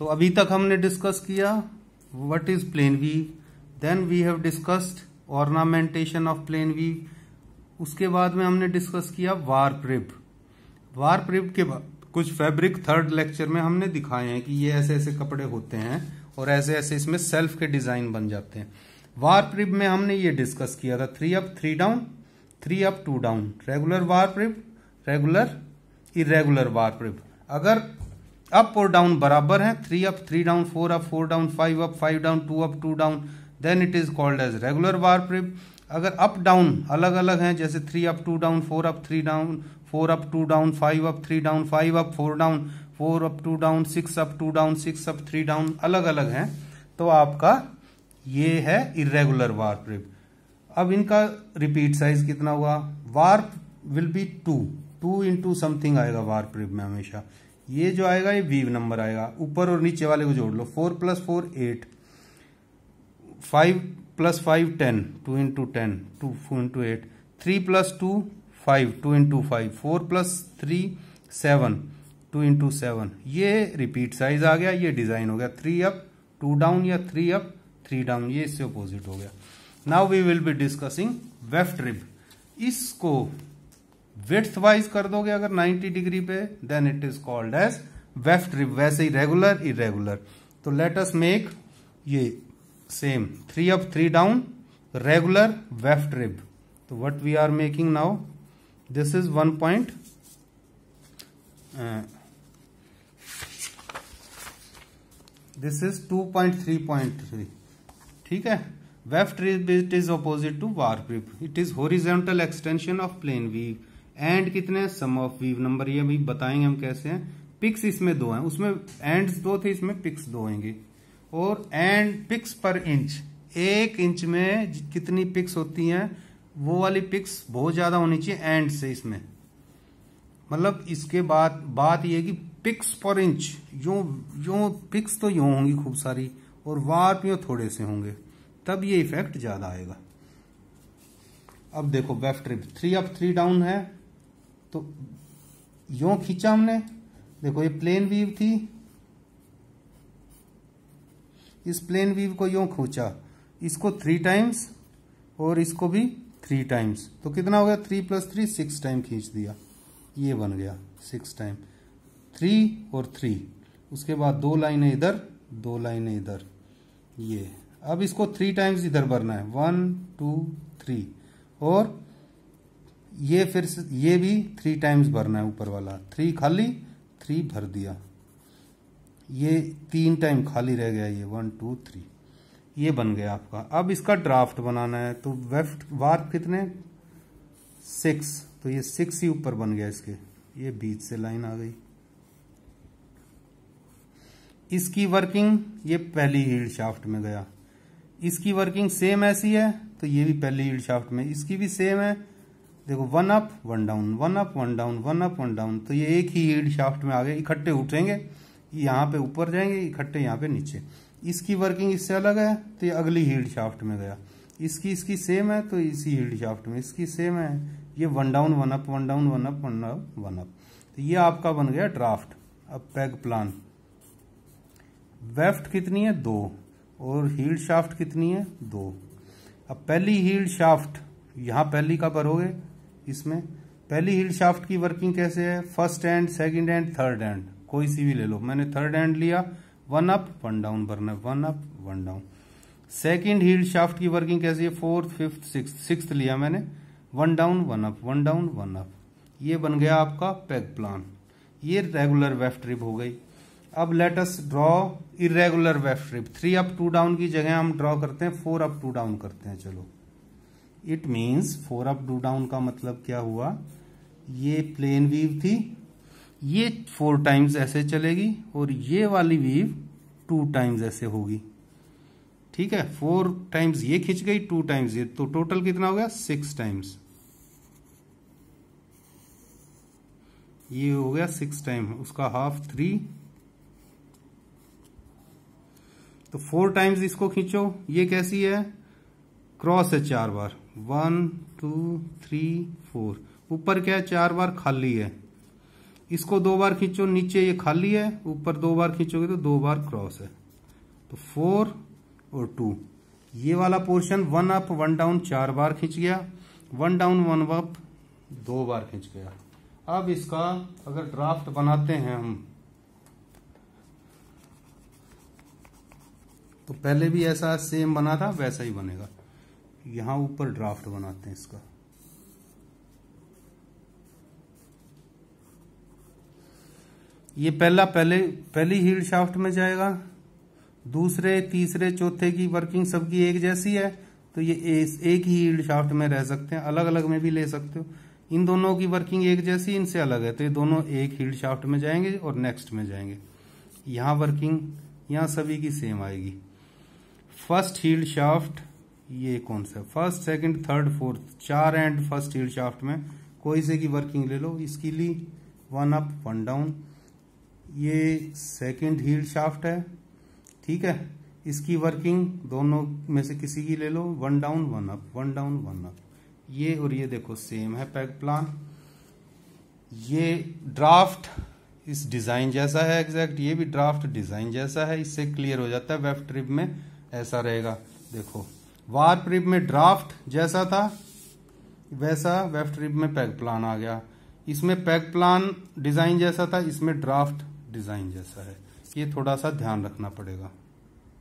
तो अभी तक हमने डिस्कस किया what is plain weave then we have discussed ornamentation of plain weave उसके बाद में हमने डिस्कस किया वार्प रिब वार्प रिब के कुछ फैब्रिक थर्ड लेक्चर में हमने दिखाए हैं कि ये ऐसे ऐसे कपड़े होते हैं और ऐसे ऐसे इसमें सेल्फ के डिजाइन बन जाते हैं वार्प रिब में हमने ये डिस्कस किया था three up three down three up two down regular warp rib regular irregular warp rib अगर अप और डाउन बराबर हैं three up three down four up four down five up five down two up two down then it is called as regular warp rib अगर up down अलग अलग हैं जैसे three up two down four up three down four up two down five up three down five up four down four up two down six up two down six up three down अलग अलग हैं तो आपका ये है irregular वार prep अब इनका repeat size कितना हुआ warp will be two two into something आएगा वार प्रिप में हमेशा ये जो आएगा ये वीव नंबर आएगा ऊपर और नीचे वाले को जोड़ लो four plus four eight five plus five ten two into ten two into eight three plus two five two into five four plus three seven two into seven ये रिपीट साइज आ गया ये डिजाइन हो गया three up two down या three up three down ये इससे opposite हो गया now we will be discussing weft rib इसको विथ वाइज कर दोगे अगर 90 डिग्री पे then it is called as weft rib वैसे ही रेगुलर इरेगुलर तो लेट अस मेक ये same three up three down regular weft rib तो what we are making now this is one point this is two point three point three ठीक है weft rib it is opposite to warp rib it is horizontal extension of plain weave and कितने sum of weave number ये भी बताएंगे हम कैसे हैं pics इसमें दो हैं उसमें एंड्स दो थे इसमें पिक्स दो होंगे और एंड पिक्स पर इंच एक इंच में कितनी पिक्स होती हैं वो वाली पिक्स बहुत ज्यादा होनी चाहिए एंड से इसमें मतलब इसके बाद बात यह कि पिक्स पर इंच यो यो पिक्स तो यूं होंगी खूब सारी और वार्प यो थोड़े से होंगे तब ये इफेक्ट ज्यादा आएगा अब देखो weft rib three up three down है तो यो खींचा हमने देखो ये प्लेन वीव थी इस प्लेन वीव को यो खोचा इसको थ्री टाइम्स और इसको भी थ्री टाइम्स तो कितना हो गया three plus three six time खींच दिया ये बन गया सिक्स टाइम थ्री और थ्री उसके बाद दो है इधर दो है इधर ये अब इसको थ्री टाइम्स इधर भरना है वन टू थ्री और ये फिर ये भी थ्री टाइम्स भरना है ऊपर वाला थ्री खाली थ्री भर दिया ये तीन टाइम खाली रह गया ये वन टू थ्री ये बन गया आपका अब इसका ड्राफ्ट बनाना है तो वेफ्ट वार्क कितने सिक्स तो ये सिक्स ही ऊपर बन गया इसके ये बीच से लाइन आ गई इसकी वर्किंग ये पहली हील्ड शाफ्ट में गया इसकी वर्किंग सेम ऐसी है तो ये भी पहली हील्ड शाफ्ट में इसकी भी सेम है देखो one up one down one up one down one up one down तो ये एक ही ईड शाफ्ट में आ गए इकट्ठे उठेंगे यहाँ पे ऊपर जाएंगे इकट्ठे यहाँ पे नीचे इसकी वर्किंग इससे अलग है तो ये अगली हील्ड शाफ्ट में गया इसकी इसकी सेम है तो इसी हील्ड शाफ्ट में इसकी सेम है ये one down one up one down one up one down one up तो ये आपका बन गया ड्राफ्ट अब पैग प्लान वेफ्ट कितनी है दो और हील्ड शाफ्ट कितनी है दो अब पहली हील्ड शाफ्ट यहाँ पहली का भरोगे इसमें पहली हिल शाफ्ट की वर्किंग कैसे है first end second end third end कोई सी भी ले लो मैंने थर्ड एंड लिया वन अप वन डाउन भरना one up one down second heald shaft की वर्किंग कैसी है फोर्थ फिफ्थ सिक्स सिक्स लिया मैंने one down one up one down one up ये बन गया आपका पैक प्लान ये रेगुलर वेफ ट्रिप हो गई अब let's draw irregular weft rib three up two down की जगह हम ड्रॉ करते हैं फोर अप टू डाउन करते हैं चलो it means four up two down का मतलब क्या हुआ ये प्लेन वीव थी ये फोर टाइम्स ऐसे चलेगी और ये वाली वीव टू टाइम्स ऐसे होगी ठीक है फोर टाइम्स ये खिंच गई टू टाइम्स ये तो टोटल कितना हो गया सिक्स टाइम्स ये हो गया सिक्स टाइम उसका हाफ थ्री तो फोर टाइम्स इसको खींचो ये कैसी है क्रॉस है चार बार वन टू थ्री फोर ऊपर क्या है चार बार खाली है इसको दो बार खींचो नीचे ये खाली है ऊपर दो बार खींचोगे तो दो बार क्रॉस है तो फोर और टू ये वाला portion one up one down चार बार खींच गया वन डाउन वन अप दो बार खींच गया अब इसका अगर ड्राफ्ट बनाते हैं हम तो पहले भी ऐसा सेम बना था वैसा ही बनेगा यहाँ ऊपर ड्राफ्ट बनाते हैं इसका ये पहला पहले पहली हील शाफ्ट में जाएगा दूसरे तीसरे चौथे की वर्किंग सबकी एक जैसी है तो ये एक ही हील शाफ्ट में रह सकते हैं अलग अलग में भी ले सकते हो इन दोनों की वर्किंग एक जैसी इनसे अलग है तो ये दोनों एक हील शाफ्ट में जाएंगे और नेक्स्ट में जाएंगे यहाँ वर्किंग यहाँ सभी की सेम आएगी फर्स्ट हील शाफ्ट ये कौन सा फर्स्ट सेकंड थर्ड फोर्थ चार एंड फर्स्ट हिल शाफ्ट में कोई से की वर्किंग ले लो इसकी ली वन अप वन डाउन ये सेकंड हिल शाफ्ट है ठीक है इसकी वर्किंग दोनों में से किसी की ले लो one down one up one down one up ये और ये देखो सेम है पैक प्लान ये ड्राफ्ट इस डिज़ाइन जैसा है एग्जैक्ट ये भी ड्राफ्ट डिज़ाइन जैसा है इससे क्लियर हो जाता है वेफ्ट ट्रिप में ऐसा रहेगा देखो वार प्रिप में ड्राफ्ट जैसा था वैसा वेफ्ट ट्रिप में पैक प्लान आ गया इसमें पैक प्लान डिजाइन जैसा था इसमें ड्राफ्ट डिजाइन जैसा है ये थोड़ा सा ध्यान रखना पड़ेगा